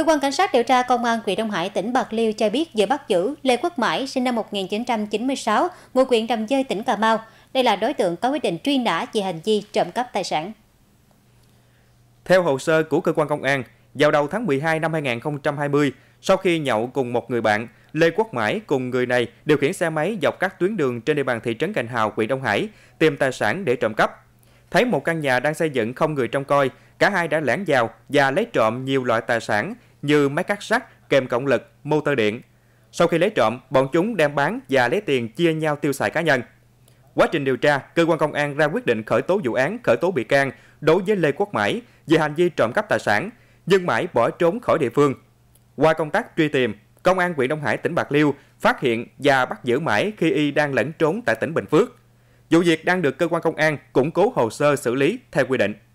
Cơ quan Cảnh sát điều tra Công an huyện Đông Hải, tỉnh Bạc Liêu cho biết vừa bắt giữ Lê Quốc Mãi, sinh năm 1996, ngụ huyện Đầm Dơi, tỉnh Cà Mau. Đây là đối tượng có quyết định truy nã về hành vi trộm cắp tài sản. Theo hồ sơ của cơ quan công an, vào đầu tháng 12 năm 2020, sau khi nhậu cùng một người bạn, Lê Quốc Mãi cùng người này điều khiển xe máy dọc các tuyến đường trên địa bàn thị trấn Cành Hào, huyện Đông Hải, tìm tài sản để trộm cắp. Thấy một căn nhà đang xây dựng không người trông coi, cả hai đã lẻn vào và lấy trộm nhiều loại tài sản như máy cắt sắt, kèm cộng lực, motor điện. Sau khi lấy trộm, bọn chúng đem bán và lấy tiền chia nhau tiêu xài cá nhân. Quá trình điều tra, cơ quan công an ra quyết định khởi tố vụ án, khởi tố bị can đối với Lê Quốc Mãi về hành vi trộm cắp tài sản, nhưng Mãi bỏ trốn khỏi địa phương. Qua công tác truy tìm, Công an huyện Đông Hải tỉnh Bạc Liêu phát hiện và bắt giữ Mãi khi y đang lẫn trốn tại tỉnh Bình Phước. Vụ việc đang được cơ quan công an củng cố hồ sơ xử lý theo quy định.